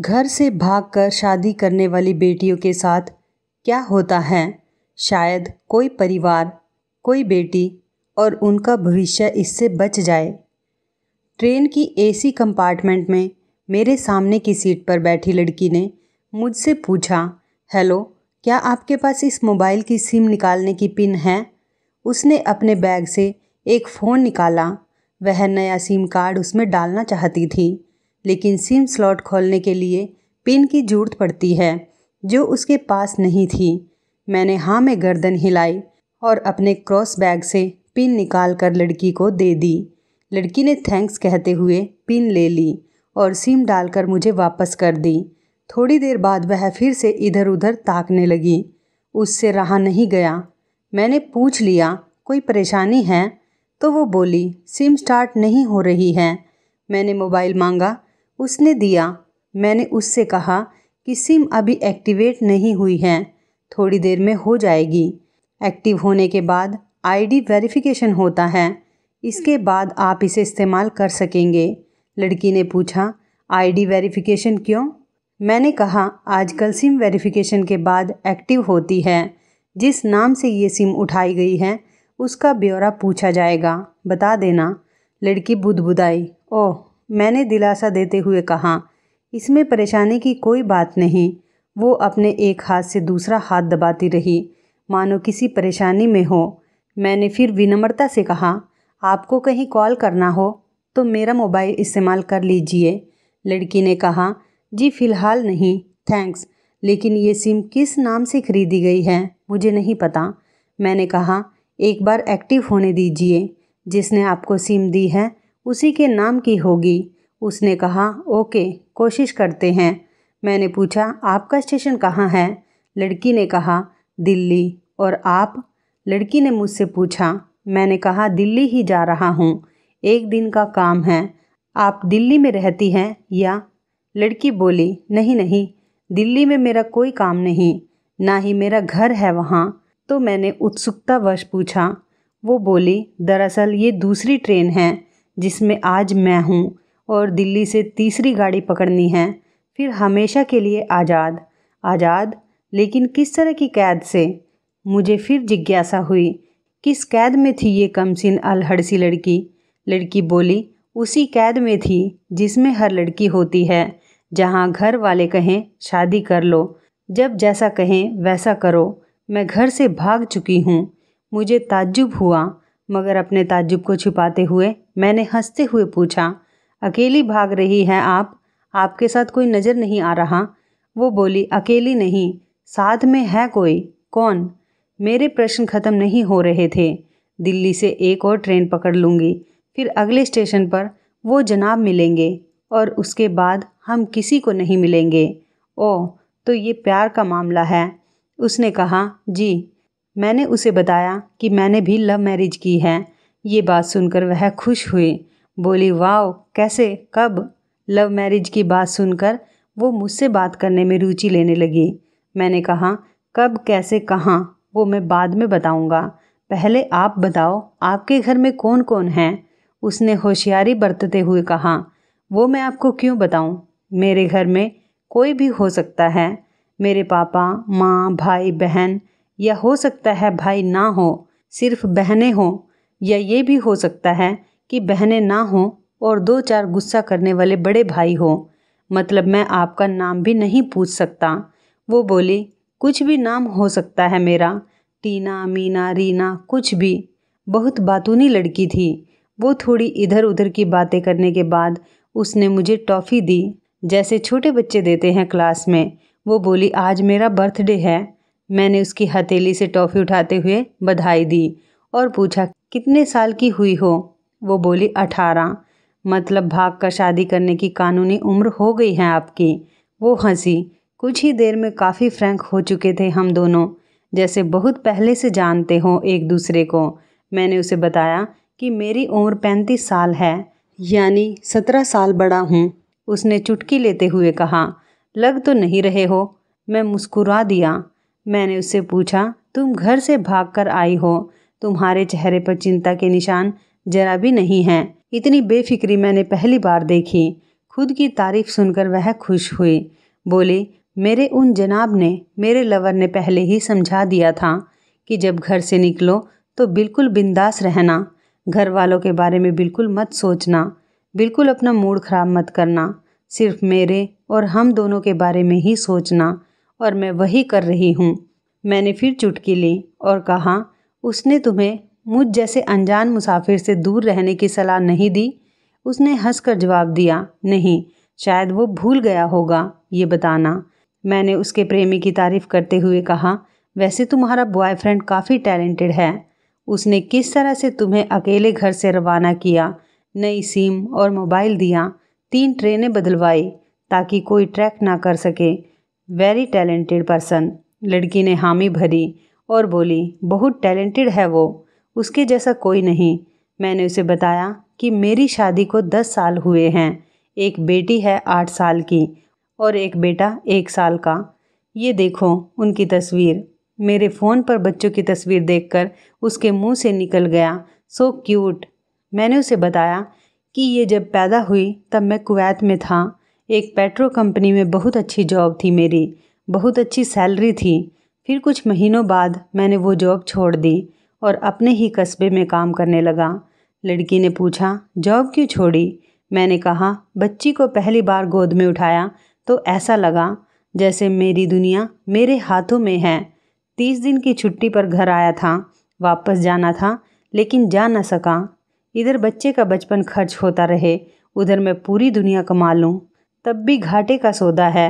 घर से भागकर शादी करने वाली बेटियों के साथ क्या होता है शायद कोई परिवार कोई बेटी और उनका भविष्य इससे बच जाए ट्रेन की एसी कंपार्टमेंट में मेरे सामने की सीट पर बैठी लड़की ने मुझसे पूछा हेलो क्या आपके पास इस मोबाइल की सिम निकालने की पिन है उसने अपने बैग से एक फ़ोन निकाला वह नया सिम कार्ड उसमें डालना चाहती थी लेकिन सिम स्लॉट खोलने के लिए पिन की जरूरत पड़ती है जो उसके पास नहीं थी मैंने हाँ में गर्दन हिलाई और अपने क्रॉस बैग से पिन निकाल कर लड़की को दे दी लड़की ने थैंक्स कहते हुए पिन ले ली और सिम डालकर मुझे वापस कर दी थोड़ी देर बाद वह फिर से इधर उधर ताकने लगी उससे रहा नहीं गया मैंने पूछ लिया कोई परेशानी है तो वो बोली सिम स्टार्ट नहीं हो रही है मैंने मोबाइल मांगा उसने दिया मैंने उससे कहा कि सिम अभी एक्टिवेट नहीं हुई है थोड़ी देर में हो जाएगी एक्टिव होने के बाद आईडी वेरिफिकेशन होता है इसके बाद आप इसे इस्तेमाल कर सकेंगे लड़की ने पूछा आईडी वेरिफिकेशन क्यों मैंने कहा आजकल सिम वेरिफिकेशन के बाद एक्टिव होती है जिस नाम से ये सिम उठाई गई है उसका ब्यौरा पूछा जाएगा बता देना लड़की बुदबुदाई ओह मैंने दिलासा देते हुए कहा इसमें परेशानी की कोई बात नहीं वो अपने एक हाथ से दूसरा हाथ दबाती रही मानो किसी परेशानी में हो मैंने फिर विनम्रता से कहा आपको कहीं कॉल करना हो तो मेरा मोबाइल इस्तेमाल कर लीजिए लड़की ने कहा जी फ़िलहाल नहीं थैंक्स लेकिन ये सिम किस नाम से खरीदी गई है मुझे नहीं पता मैंने कहा एक बार एक्टिव होने दीजिए जिसने आपको सिम दी है उसी के नाम की होगी उसने कहा ओके कोशिश करते हैं मैंने पूछा आपका स्टेशन कहाँ है लड़की ने कहा दिल्ली और आप लड़की ने मुझसे पूछा मैंने कहा दिल्ली ही जा रहा हूँ एक दिन का काम है आप दिल्ली में रहती हैं या लड़की बोली नहीं नहीं दिल्ली में मेरा कोई काम नहीं ना ही मेरा घर है वहाँ तो मैंने उत्सुकतावश पूछा वो बोली दरअसल ये दूसरी ट्रेन है जिसमें आज मैं हूँ और दिल्ली से तीसरी गाड़ी पकड़नी है फिर हमेशा के लिए आज़ाद आज़ाद लेकिन किस तरह की कैद से मुझे फिर जिज्ञासा हुई किस कैद में थी ये कमसिन अलहड़सी लड़की लड़की बोली उसी कैद में थी जिसमें हर लड़की होती है जहाँ घर वाले कहें शादी कर लो जब जैसा कहें वैसा करो मैं घर से भाग चुकी हूँ मुझे ताज्जुब हुआ मगर अपने ताज्जुब को छुपाते हुए मैंने हंसते हुए पूछा अकेली भाग रही हैं आप आपके साथ कोई नज़र नहीं आ रहा वो बोली अकेली नहीं साथ में है कोई कौन मेरे प्रश्न ख़त्म नहीं हो रहे थे दिल्ली से एक और ट्रेन पकड़ लूँगी फिर अगले स्टेशन पर वो जनाब मिलेंगे और उसके बाद हम किसी को नहीं मिलेंगे ओ तो ये प्यार का मामला है उसने कहा जी मैंने उसे बताया कि मैंने भी लव मैरिज की है ये बात सुनकर वह खुश हुई बोली वाओ कैसे कब लव मैरिज की बात सुनकर वो मुझसे बात करने में रुचि लेने लगी मैंने कहा कब कैसे कहाँ वो मैं बाद में बताऊँगा पहले आप बताओ आपके घर में कौन कौन है उसने होशियारी बरतते हुए कहा वो मैं आपको क्यों बताऊँ मेरे घर में कोई भी हो सकता है मेरे पापा माँ भाई बहन या हो सकता है भाई ना हो सिर्फ बहनें हों या ये भी हो सकता है कि बहनें ना हों और दो चार गुस्सा करने वाले बड़े भाई हों मतलब मैं आपका नाम भी नहीं पूछ सकता वो बोली कुछ भी नाम हो सकता है मेरा टीना मीना रीना कुछ भी बहुत बातूनी लड़की थी वो थोड़ी इधर उधर की बातें करने के बाद उसने मुझे टॉफ़ी दी जैसे छोटे बच्चे देते हैं क्लास में वो बोली आज मेरा बर्थडे है मैंने उसकी हथेली से टॉफ़ी उठाते हुए बधाई दी और पूछा कितने साल की हुई हो वो बोली अठारह मतलब भाग कर शादी करने की कानूनी उम्र हो गई है आपकी वो हंसी कुछ ही देर में काफ़ी फ्रैंक हो चुके थे हम दोनों जैसे बहुत पहले से जानते हों एक दूसरे को मैंने उसे बताया कि मेरी उम्र पैंतीस साल है यानी सत्रह साल बड़ा हूँ उसने चुटकी लेते हुए कहा लग तो नहीं रहे हो मैं मुस्कुरा दिया मैंने उससे पूछा तुम घर से भाग कर आई हो तुम्हारे चेहरे पर चिंता के निशान जरा भी नहीं हैं इतनी बेफिक्री मैंने पहली बार देखी खुद की तारीफ सुनकर वह खुश हुई बोली मेरे उन जनाब ने मेरे लवर ने पहले ही समझा दिया था कि जब घर से निकलो तो बिल्कुल बिंदास रहना घर वालों के बारे में बिल्कुल मत सोचना बिल्कुल अपना मूड ख़राब मत करना सिर्फ मेरे और हम दोनों के बारे में ही सोचना और मैं वही कर रही हूँ मैंने फिर चुटकी ली और कहा उसने तुम्हें मुझ जैसे अनजान मुसाफिर से दूर रहने की सलाह नहीं दी उसने कर जवाब दिया नहीं शायद वो भूल गया होगा ये बताना मैंने उसके प्रेमी की तारीफ करते हुए कहा वैसे तुम्हारा बॉयफ्रेंड काफ़ी टैलेंटेड है उसने किस तरह से तुम्हें अकेले घर से रवाना किया नई सिम और मोबाइल दिया तीन ट्रेनें बदलवाई ताकि कोई ट्रैक ना कर सके वेरी टैलेंटेड पर्सन लड़की ने हामी भरी और बोली बहुत टैलेंटेड है वो उसके जैसा कोई नहीं मैंने उसे बताया कि मेरी शादी को दस साल हुए हैं एक बेटी है आठ साल की और एक बेटा एक साल का ये देखो उनकी तस्वीर मेरे फ़ोन पर बच्चों की तस्वीर देखकर उसके मुंह से निकल गया सो so क्यूट मैंने उसे बताया कि ये जब पैदा हुई तब मैं कुवैत में था एक पेट्रो कंपनी में बहुत अच्छी जॉब थी मेरी बहुत अच्छी सैलरी थी फिर कुछ महीनों बाद मैंने वो जॉब छोड़ दी और अपने ही कस्बे में काम करने लगा लड़की ने पूछा जॉब क्यों छोड़ी मैंने कहा बच्ची को पहली बार गोद में उठाया तो ऐसा लगा जैसे मेरी दुनिया मेरे हाथों में है तीस दिन की छुट्टी पर घर आया था वापस जाना था लेकिन जा न सका इधर बच्चे का बचपन खर्च होता रहे उधर मैं पूरी दुनिया कमा लूँ तब भी घाटे का सौदा है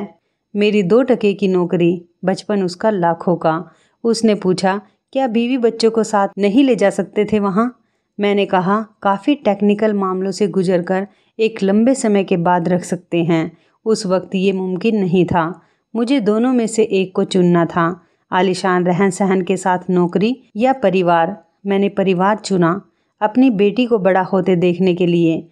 मेरी दो टके की नौकरी बचपन उसका लाखों का उसने पूछा क्या बीवी बच्चों को साथ नहीं ले जा सकते थे वहाँ मैंने कहा काफ़ी टेक्निकल मामलों से गुजर कर एक लंबे समय के बाद रख सकते हैं उस वक्त ये मुमकिन नहीं था मुझे दोनों में से एक को चुनना था आलिशान रहन सहन के साथ नौकरी या परिवार मैंने परिवार चुना अपनी बेटी को बड़ा होते देखने के लिए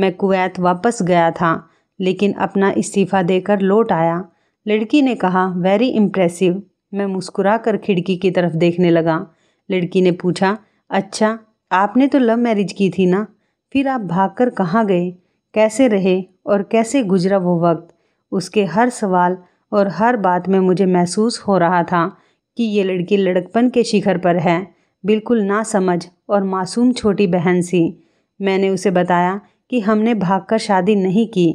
मैं कुवैत वापस गया था लेकिन अपना इस्तीफ़ा देकर लौट आया लड़की ने कहा वेरी इम्प्रेसिव मैं मुस्कुरा कर खिड़की की तरफ देखने लगा लड़की ने पूछा अच्छा आपने तो लव मैरिज की थी ना फिर आप भागकर कहाँ गए कैसे रहे और कैसे गुजरा वो वक्त उसके हर सवाल और हर बात में मुझे महसूस हो रहा था कि ये लड़की लड़कपन के शिखर पर है बिल्कुल ना समझ और मासूम छोटी बहन सी मैंने उसे बताया कि हमने भागकर शादी नहीं की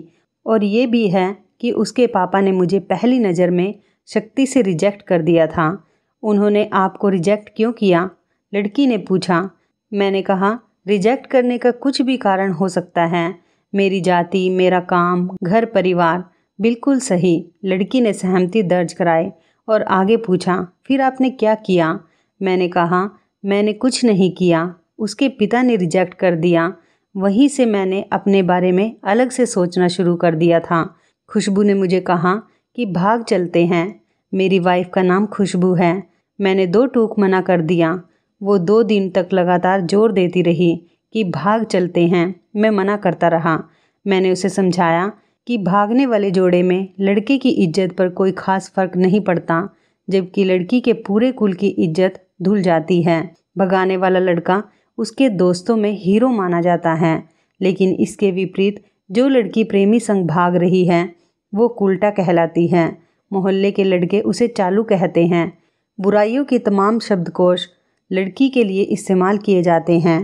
और ये भी है कि उसके पापा ने मुझे पहली नज़र में शक्ति से रिजेक्ट कर दिया था उन्होंने आपको रिजेक्ट क्यों किया लड़की ने पूछा मैंने कहा रिजेक्ट करने का कुछ भी कारण हो सकता है मेरी जाति मेरा काम घर परिवार बिल्कुल सही लड़की ने सहमति दर्ज कराए और आगे पूछा फिर आपने क्या किया मैंने कहा मैंने कुछ नहीं किया उसके पिता ने रिजेक्ट कर दिया वहीं से मैंने अपने बारे में अलग से सोचना शुरू कर दिया था खुशबू ने मुझे कहा कि भाग चलते हैं मेरी वाइफ का नाम खुशबू है मैंने दो टूक मना कर दिया वो दो दिन तक लगातार जोर देती रही कि भाग चलते हैं मैं मना करता रहा मैंने उसे समझाया कि भागने वाले जोड़े में लड़के की इज्जत पर कोई खास फर्क नहीं पड़ता जबकि लड़की के पूरे कुल की इज्जत धुल जाती है भगाने वाला लड़का उसके दोस्तों में हीरो माना जाता है लेकिन इसके विपरीत जो लड़की प्रेमी संग भाग रही है वो कुलटा कहलाती हैं मोहल्ले के लड़के उसे चालू कहते हैं बुराइयों के तमाम शब्दकोश लड़की के लिए इस्तेमाल किए जाते हैं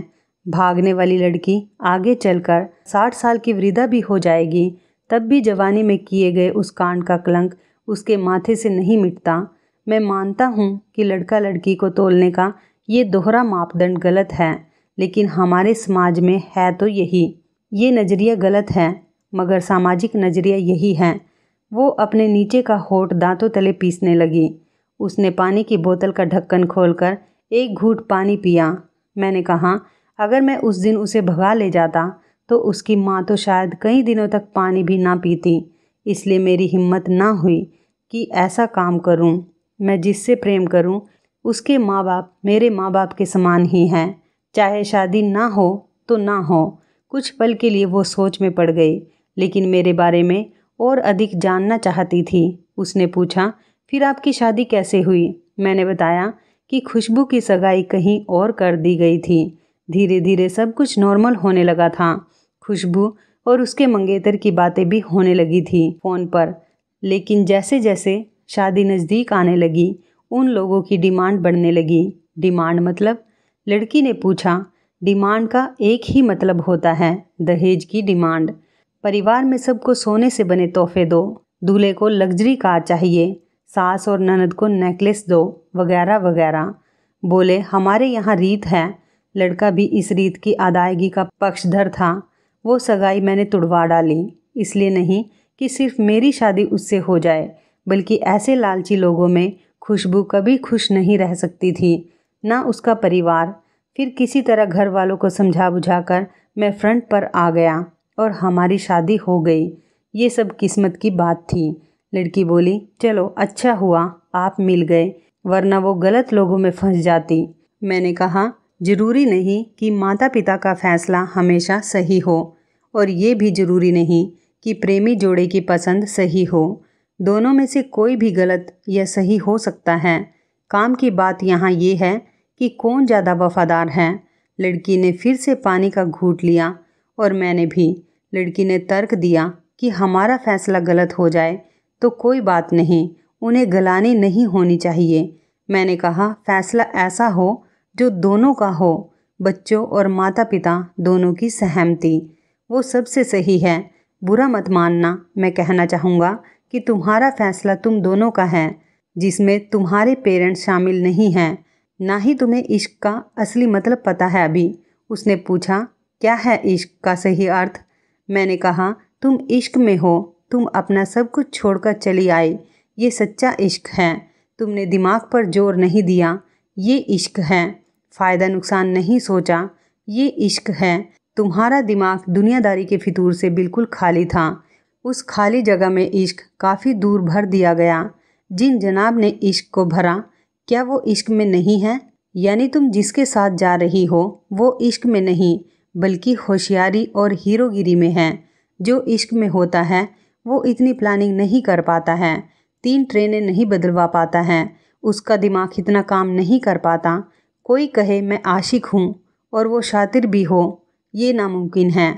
भागने वाली लड़की आगे चलकर साठ साल की वृद्धा भी हो जाएगी तब भी जवानी में किए गए उस कांड का कलंक उसके माथे से नहीं मिटता मैं मानता हूँ कि लड़का लड़की को तोलने का ये दोहरा मापदंड गलत है लेकिन हमारे समाज में है तो यही ये नज़रिया गलत है मगर सामाजिक नज़रिया यही है वो अपने नीचे का होठ दांतों तले पीसने लगी उसने पानी की बोतल का ढक्कन खोलकर एक घूट पानी पिया मैंने कहा अगर मैं उस दिन उसे भगा ले जाता तो उसकी माँ तो शायद कई दिनों तक पानी भी ना पीती इसलिए मेरी हिम्मत ना हुई कि ऐसा काम करूँ मैं जिससे प्रेम करूँ उसके माँ बाप मेरे माँ बाप के समान ही हैं चाहे शादी ना हो तो ना हो कुछ पल के लिए वो सोच में पड़ गई लेकिन मेरे बारे में और अधिक जानना चाहती थी उसने पूछा फिर आपकी शादी कैसे हुई मैंने बताया कि खुशबू की सगाई कहीं और कर दी गई थी धीरे धीरे सब कुछ नॉर्मल होने लगा था खुशबू और उसके मंगेतर की बातें भी होने लगी थी फ़ोन पर लेकिन जैसे जैसे शादी नज़दीक आने लगी उन लोगों की डिमांड बढ़ने लगी डिमांड मतलब लड़की ने पूछा डिमांड का एक ही मतलब होता है दहेज की डिमांड परिवार में सबको सोने से बने तोहफे दो दूल्हे को लग्जरी कार चाहिए सास और ननद को नेकलेस दो वगैरह वगैरह बोले हमारे यहाँ रीत है लड़का भी इस रीत की अदायगी का पक्षधर था वो सगाई मैंने तुड़वा डाली इसलिए नहीं कि सिर्फ मेरी शादी उससे हो जाए बल्कि ऐसे लालची लोगों में खुशबू कभी खुश नहीं रह सकती थी ना उसका परिवार फिर किसी तरह घर वालों को समझा बुझा कर मैं फ्रंट पर आ गया और हमारी शादी हो गई ये सब किस्मत की बात थी लड़की बोली चलो अच्छा हुआ आप मिल गए वरना वो गलत लोगों में फंस जाती मैंने कहा ज़रूरी नहीं कि माता पिता का फैसला हमेशा सही हो और ये भी ज़रूरी नहीं कि प्रेमी जोड़े की पसंद सही हो दोनों में से कोई भी गलत या सही हो सकता है काम की बात यहाँ ये है कि कौन ज़्यादा वफादार है लड़की ने फिर से पानी का घूट लिया और मैंने भी लड़की ने तर्क दिया कि हमारा फैसला गलत हो जाए तो कोई बात नहीं उन्हें गलानी नहीं होनी चाहिए मैंने कहा फैसला ऐसा हो जो दोनों का हो बच्चों और माता पिता दोनों की सहमति वो सबसे सही है बुरा मत मानना मैं कहना चाहूँगा कि तुम्हारा फैसला तुम दोनों का है जिसमें तुम्हारे पेरेंट्स शामिल नहीं हैं ना ही तुम्हें इश्क का असली मतलब पता है अभी उसने पूछा क्या है इश्क का सही अर्थ मैंने कहा तुम इश्क में हो तुम अपना सब कुछ छोड़कर चली आई ये सच्चा इश्क है तुमने दिमाग पर जोर नहीं दिया ये इश्क है फ़ायदा नुकसान नहीं सोचा ये इश्क है तुम्हारा दिमाग दुनियादारी के फितूर से बिल्कुल खाली था उस खाली जगह में इश्क काफ़ी दूर भर दिया गया जिन जनाब ने इश्क को भरा क्या वो इश्क में नहीं है यानी तुम जिसके साथ जा रही हो वो इश्क में नहीं बल्कि होशियारी और हीरोगिरी में है जो इश्क में होता है वो इतनी प्लानिंग नहीं कर पाता है तीन ट्रेनें नहीं बदलवा पाता है उसका दिमाग इतना काम नहीं कर पाता कोई कहे मैं आशिक हूँ और वो शातिर भी हो ये नामुमकिन है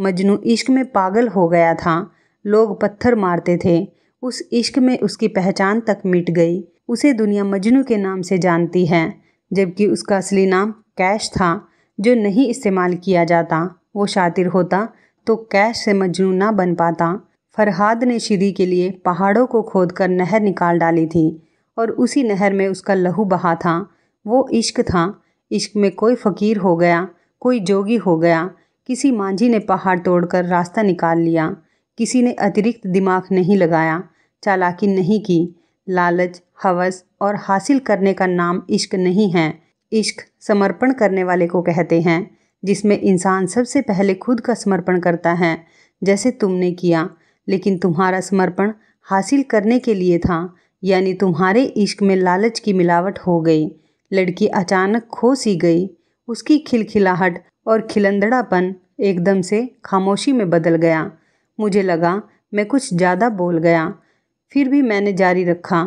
मजनू इश्क में पागल हो गया था लोग पत्थर मारते थे उस इश्क में उसकी पहचान तक मिट गई उसे दुनिया मजनू के नाम से जानती है जबकि उसका असली नाम कैश था जो नहीं इस्तेमाल किया जाता वो शातिर होता तो कैश से मजनू ना बन पाता फरहाद ने शीरी के लिए पहाड़ों को खोद कर नहर निकाल डाली थी और उसी नहर में उसका लहू बहा था वो इश्क था इश्क में कोई फ़कीर हो गया कोई जोगी हो गया किसी मांझी ने पहाड़ तोड़कर रास्ता निकाल लिया किसी ने अतिरिक्त दिमाग नहीं लगाया चालाकी नहीं की लालच हवस और हासिल करने का नाम इश्क नहीं है इश्क समर्पण करने वाले को कहते हैं जिसमें इंसान सबसे पहले खुद का समर्पण करता है जैसे तुमने किया लेकिन तुम्हारा समर्पण हासिल करने के लिए था यानी तुम्हारे इश्क में लालच की मिलावट हो गई लड़की अचानक खो सी गई उसकी खिलखिलाहट और खिलंदड़ापन एकदम से खामोशी में बदल गया मुझे लगा मैं कुछ ज़्यादा बोल गया फिर भी मैंने जारी रखा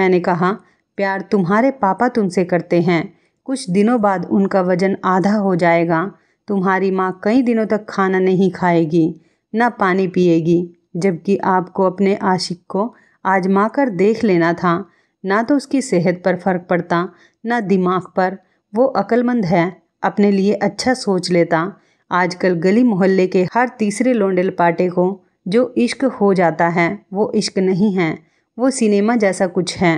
मैंने कहा प्यार तुम्हारे पापा तुमसे करते हैं कुछ दिनों बाद उनका वजन आधा हो जाएगा तुम्हारी माँ कई दिनों तक खाना नहीं खाएगी न पानी पिएगी जबकि आपको अपने आशिक को आजमा कर देख लेना था ना तो उसकी सेहत पर फर्क पड़ता ना दिमाग पर वो अक्लमंद है अपने लिए अच्छा सोच लेता आजकल गली मोहल्ले के हर तीसरे लोंडे लपाटे को जो इश्क हो जाता है वो इश्क नहीं है वो सिनेमा जैसा कुछ है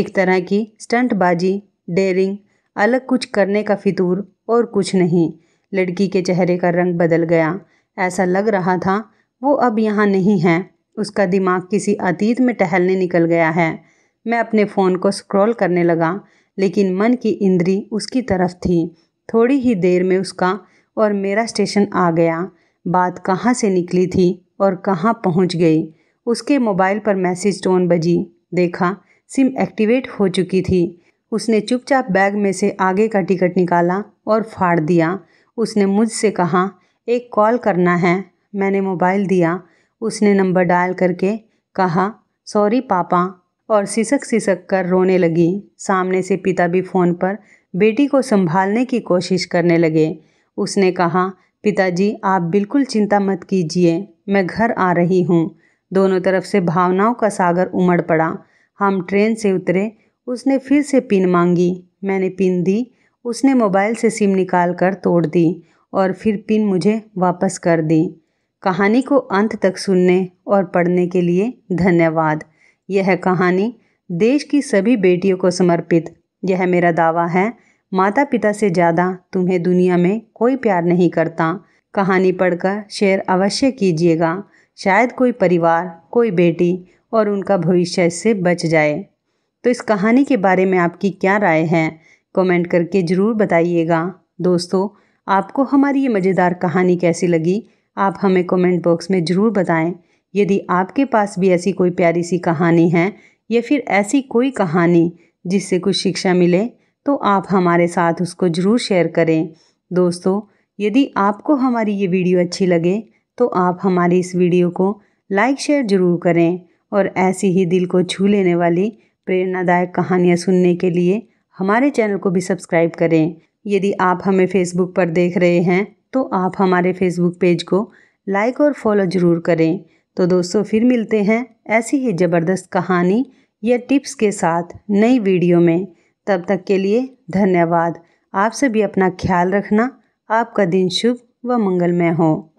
एक तरह की स्टंटबाजी डेरिंग अलग कुछ करने का फितूर और कुछ नहीं लड़की के चेहरे का रंग बदल गया ऐसा लग रहा था वो अब यहाँ नहीं है उसका दिमाग किसी अतीत में टहलने निकल गया है मैं अपने फ़ोन को स्क्रॉल करने लगा लेकिन मन की इंद्री उसकी तरफ थी थोड़ी ही देर में उसका और मेरा स्टेशन आ गया बात कहाँ से निकली थी और कहाँ पहुँच गई उसके मोबाइल पर मैसेज टोन बजी देखा सिम एक्टिवेट हो चुकी थी उसने चुपचाप बैग में से आगे का टिकट निकाला और फाड़ दिया उसने मुझसे कहा एक कॉल करना है मैंने मोबाइल दिया उसने नंबर डायल करके कहा सॉरी पापा और सिसक सिसक कर रोने लगी सामने से पिता भी फ़ोन पर बेटी को संभालने की कोशिश करने लगे उसने कहा पिताजी आप बिल्कुल चिंता मत कीजिए मैं घर आ रही हूँ दोनों तरफ से भावनाओं का सागर उमड़ पड़ा हम ट्रेन से उतरे उसने फिर से पिन मांगी मैंने पिन दी उसने मोबाइल से सिम निकाल कर तोड़ दी और फिर पिन मुझे वापस कर दी कहानी को अंत तक सुनने और पढ़ने के लिए धन्यवाद यह कहानी देश की सभी बेटियों को समर्पित यह मेरा दावा है माता पिता से ज़्यादा तुम्हें दुनिया में कोई प्यार नहीं करता कहानी पढ़कर शेयर अवश्य कीजिएगा शायद कोई परिवार कोई बेटी और उनका भविष्य इससे बच जाए तो इस कहानी के बारे में आपकी क्या राय है कमेंट करके ज़रूर बताइएगा दोस्तों आपको हमारी ये मज़ेदार कहानी कैसी लगी आप हमें कमेंट बॉक्स में ज़रूर बताएं यदि आपके पास भी ऐसी कोई प्यारी सी कहानी है या फिर ऐसी कोई कहानी जिससे कुछ शिक्षा मिले तो आप हमारे साथ उसको ज़रूर शेयर करें दोस्तों यदि आपको हमारी ये वीडियो अच्छी लगे तो आप हमारी इस वीडियो को लाइक शेयर ज़रूर करें और ऐसी ही दिल को छू लेने वाली प्रेरणादायक कहानियाँ सुनने के लिए हमारे चैनल को भी सब्सक्राइब करें यदि आप हमें फेसबुक पर देख रहे हैं तो आप हमारे फेसबुक पेज को लाइक और फॉलो ज़रूर करें तो दोस्तों फिर मिलते हैं ऐसी ही ज़बरदस्त कहानी या टिप्स के साथ नई वीडियो में तब तक के लिए धन्यवाद आप सभी अपना ख्याल रखना आपका दिन शुभ व मंगलमय हो